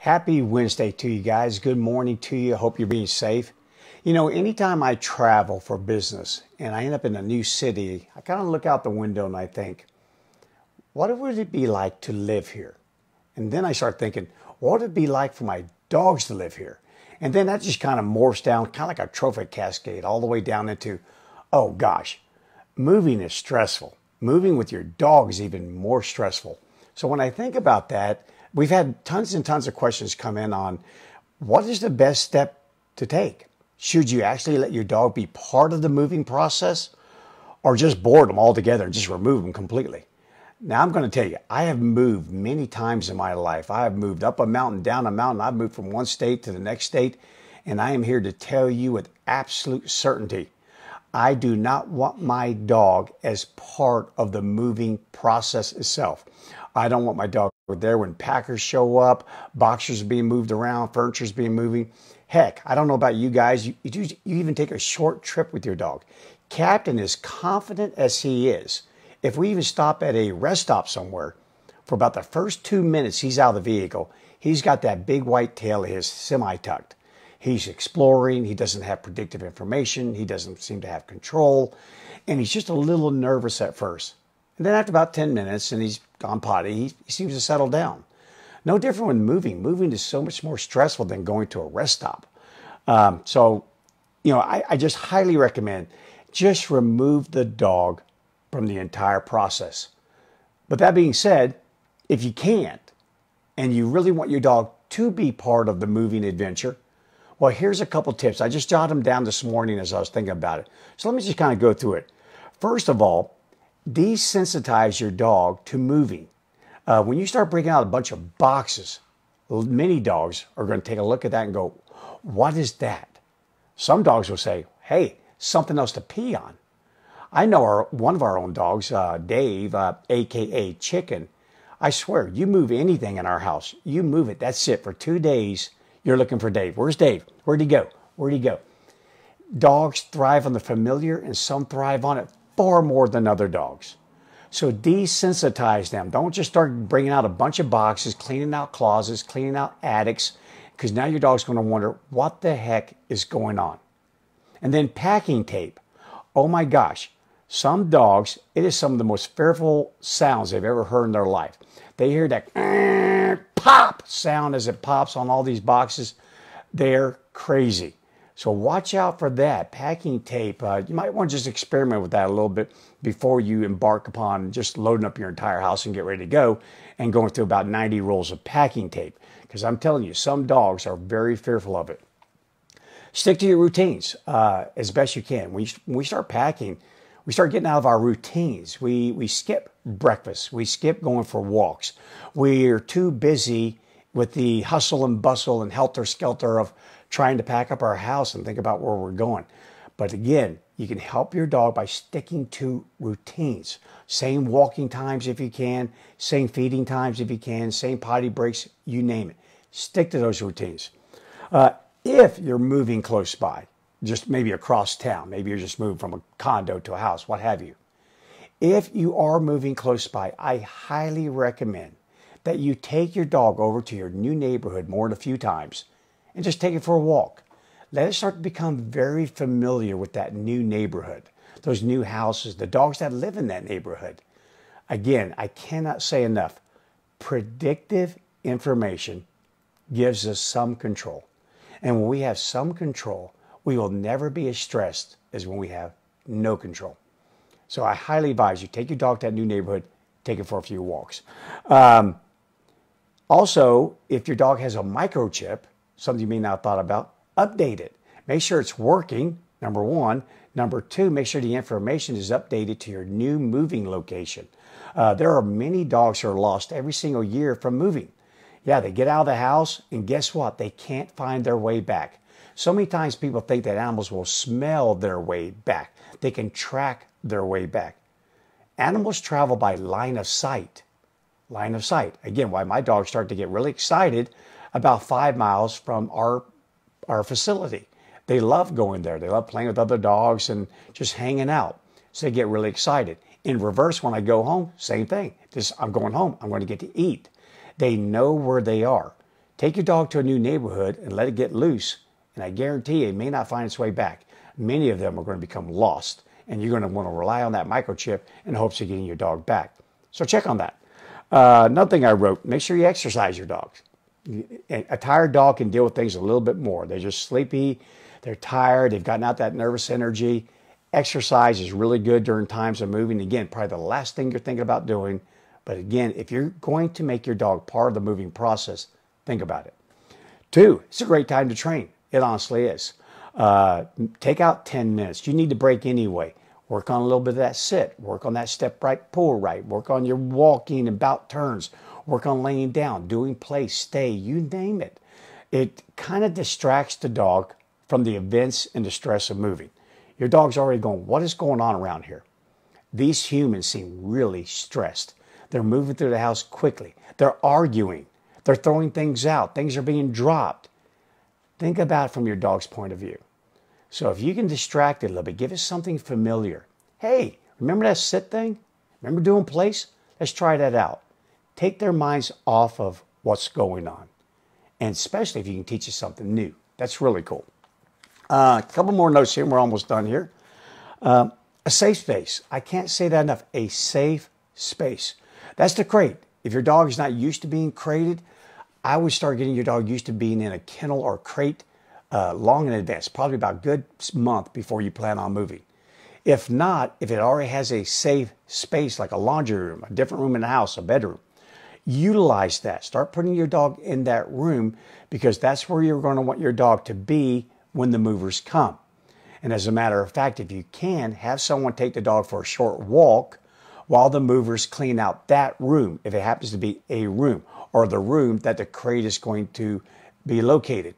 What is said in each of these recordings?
Happy Wednesday to you guys. Good morning to you. Hope you're being safe. You know, anytime I travel for business and I end up in a new city, I kind of look out the window and I think, what would it be like to live here? And then I start thinking, what would it be like for my dogs to live here? And then that just kind of morphs down, kind of like a trophic cascade, all the way down into, oh gosh, moving is stressful. Moving with your dog is even more stressful. So when I think about that, We've had tons and tons of questions come in on what is the best step to take? Should you actually let your dog be part of the moving process or just board them altogether and just remove them completely? Now, I'm going to tell you, I have moved many times in my life. I have moved up a mountain, down a mountain. I've moved from one state to the next state. And I am here to tell you with absolute certainty I do not want my dog as part of the moving process itself. I don't want my dog there when Packers show up, boxers being moved around, furniture's being moving. Heck, I don't know about you guys. You, you, you even take a short trip with your dog. Captain, as confident as he is, if we even stop at a rest stop somewhere, for about the first two minutes he's out of the vehicle, he's got that big white tail of his semi tucked. He's exploring, he doesn't have predictive information, he doesn't seem to have control, and he's just a little nervous at first. And then after about 10 minutes and he's gone potty, he, he seems to settle down. No different when moving. Moving is so much more stressful than going to a rest stop. Um, so, you know, I, I just highly recommend just remove the dog from the entire process. But that being said, if you can't and you really want your dog to be part of the moving adventure, well, here's a couple tips. I just jotted them down this morning as I was thinking about it. So let me just kind of go through it. First of all, desensitize your dog to moving. Uh, when you start bringing out a bunch of boxes, many dogs are going to take a look at that and go, What is that? Some dogs will say, Hey, something else to pee on. I know our, one of our own dogs, uh, Dave, uh, aka Chicken. I swear, you move anything in our house, you move it. That's it. For two days, you're looking for Dave. Where's Dave? Where'd he go? Where'd he go? Dogs thrive on the familiar and some thrive on it far more than other dogs. So desensitize them. Don't just start bringing out a bunch of boxes, cleaning out closets, cleaning out attics, because now your dog's going to wonder what the heck is going on. And then packing tape. Oh my gosh, some dogs, it is some of the most fearful sounds they've ever heard in their life. They hear that pop sound as it pops on all these boxes. They're crazy. So watch out for that packing tape. Uh, you might want to just experiment with that a little bit before you embark upon just loading up your entire house and get ready to go and going through about 90 rolls of packing tape. Because I'm telling you, some dogs are very fearful of it. Stick to your routines uh, as best you can. When, you, when we start packing, we start getting out of our routines. We, we skip breakfast. We skip going for walks. We are too busy with the hustle and bustle and helter skelter of trying to pack up our house and think about where we're going. But again, you can help your dog by sticking to routines. Same walking times if you can, same feeding times if you can, same potty breaks, you name it. Stick to those routines. Uh, if you're moving close by, just maybe across town, maybe you're just moving from a condo to a house, what have you. If you are moving close by, I highly recommend that you take your dog over to your new neighborhood more than a few times and just take it for a walk. Let it start to become very familiar with that new neighborhood, those new houses, the dogs that live in that neighborhood. Again, I cannot say enough. Predictive information gives us some control. And when we have some control, we will never be as stressed as when we have no control. So I highly advise you take your dog to that new neighborhood, take it for a few walks. Um, also, if your dog has a microchip, something you may not have thought about, update it. Make sure it's working, number one. Number two, make sure the information is updated to your new moving location. Uh, there are many dogs that are lost every single year from moving. Yeah, they get out of the house, and guess what? They can't find their way back. So many times people think that animals will smell their way back, they can track their way back. Animals travel by line of sight line of sight. Again, why my dogs start to get really excited about five miles from our, our facility. They love going there. They love playing with other dogs and just hanging out. So they get really excited. In reverse, when I go home, same thing. This, I'm going home. I'm going to get to eat. They know where they are. Take your dog to a new neighborhood and let it get loose, and I guarantee it may not find its way back. Many of them are going to become lost, and you're going to want to rely on that microchip in hopes of getting your dog back. So check on that. Uh, another thing I wrote, make sure you exercise your dogs. A tired dog can deal with things a little bit more. They're just sleepy, they're tired, they've gotten out that nervous energy. Exercise is really good during times of moving. Again, probably the last thing you're thinking about doing. But again, if you're going to make your dog part of the moving process, think about it. Two, it's a great time to train. It honestly is. Uh, take out 10 minutes. You need to break anyway. Work on a little bit of that sit. Work on that step right, pull right. Work on your walking and bout turns. Work on laying down, doing place, stay, you name it. It kind of distracts the dog from the events and the stress of moving. Your dog's already going, what is going on around here? These humans seem really stressed. They're moving through the house quickly. They're arguing. They're throwing things out. Things are being dropped. Think about it from your dog's point of view. So if you can distract it a little bit, give it something familiar. Hey, remember that sit thing? Remember doing place? Let's try that out. Take their minds off of what's going on. And especially if you can teach it something new. That's really cool. Uh, a couple more notes here. We're almost done here. Um, a safe space. I can't say that enough. A safe space. That's the crate. If your dog is not used to being crated, I would start getting your dog used to being in a kennel or crate uh, long in advance, probably about a good month before you plan on moving. If not, if it already has a safe space like a laundry room, a different room in the house, a bedroom, utilize that. Start putting your dog in that room because that's where you're going to want your dog to be when the movers come. And as a matter of fact, if you can, have someone take the dog for a short walk while the movers clean out that room, if it happens to be a room or the room that the crate is going to be located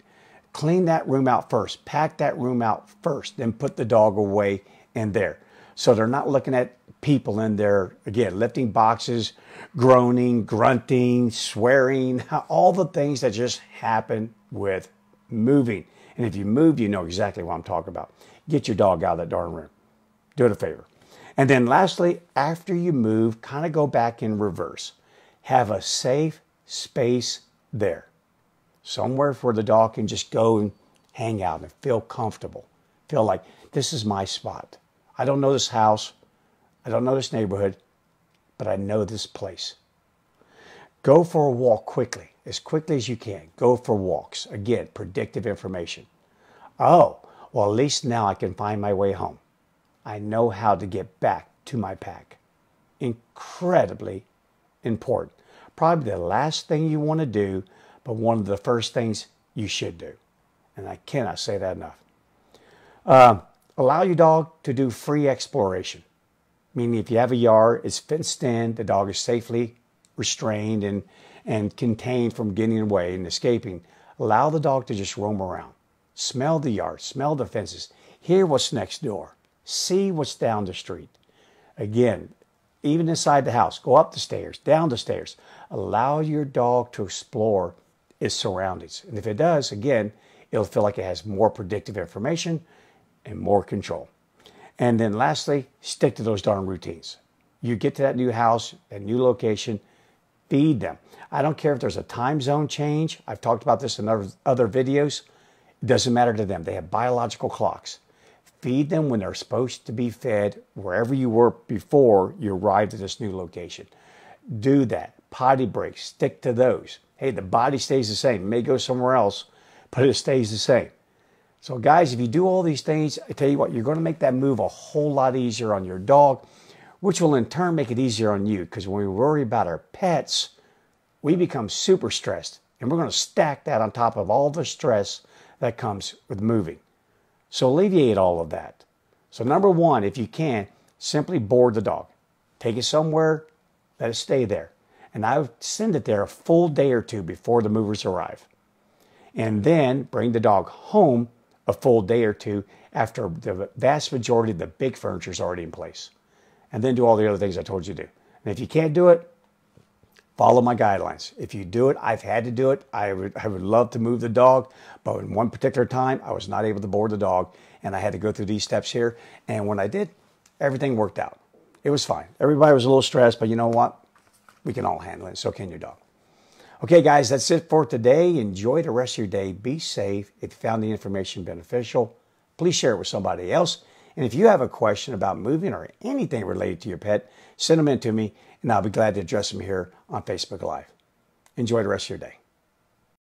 clean that room out first, pack that room out first, then put the dog away in there. So they're not looking at people in there, again, lifting boxes, groaning, grunting, swearing, all the things that just happen with moving. And if you move, you know exactly what I'm talking about. Get your dog out of that darn room. Do it a favor. And then lastly, after you move, kind of go back in reverse. Have a safe space there somewhere where the dog can just go and hang out and feel comfortable, feel like this is my spot. I don't know this house, I don't know this neighborhood, but I know this place. Go for a walk quickly, as quickly as you can. Go for walks. Again, predictive information. Oh, well, at least now I can find my way home. I know how to get back to my pack. Incredibly important. Probably the last thing you want to do but one of the first things you should do. And I cannot say that enough. Uh, allow your dog to do free exploration, meaning if you have a yard, it's fenced in, the dog is safely restrained and, and contained from getting away and escaping. Allow the dog to just roam around, smell the yard, smell the fences, hear what's next door, see what's down the street. Again, even inside the house, go up the stairs, down the stairs. Allow your dog to explore its surroundings. And if it does, again, it'll feel like it has more predictive information and more control. And then lastly, stick to those darn routines. You get to that new house, that new location, feed them. I don't care if there's a time zone change. I've talked about this in other, other videos. It doesn't matter to them. They have biological clocks. Feed them when they're supposed to be fed wherever you were before you arrived at this new location. Do that. Potty breaks, stick to those. Hey, the body stays the same. It may go somewhere else, but it stays the same. So, guys, if you do all these things, I tell you what, you're going to make that move a whole lot easier on your dog, which will in turn make it easier on you. Because when we worry about our pets, we become super stressed. And we're going to stack that on top of all the stress that comes with moving. So, alleviate all of that. So, number one, if you can, simply board the dog. Take it somewhere, let it stay there and I would send it there a full day or two before the movers arrive. And then bring the dog home a full day or two after the vast majority of the big furniture is already in place. And then do all the other things I told you to do. And if you can't do it, follow my guidelines. If you do it, I've had to do it. I would, I would love to move the dog, but in one particular time, I was not able to board the dog and I had to go through these steps here. And when I did, everything worked out. It was fine. Everybody was a little stressed, but you know what? We can all handle it. So can your dog. Okay, guys, that's it for today. Enjoy the rest of your day. Be safe. If you found the information beneficial, please share it with somebody else. And if you have a question about moving or anything related to your pet, send them in to me, and I'll be glad to address them here on Facebook Live. Enjoy the rest of your day.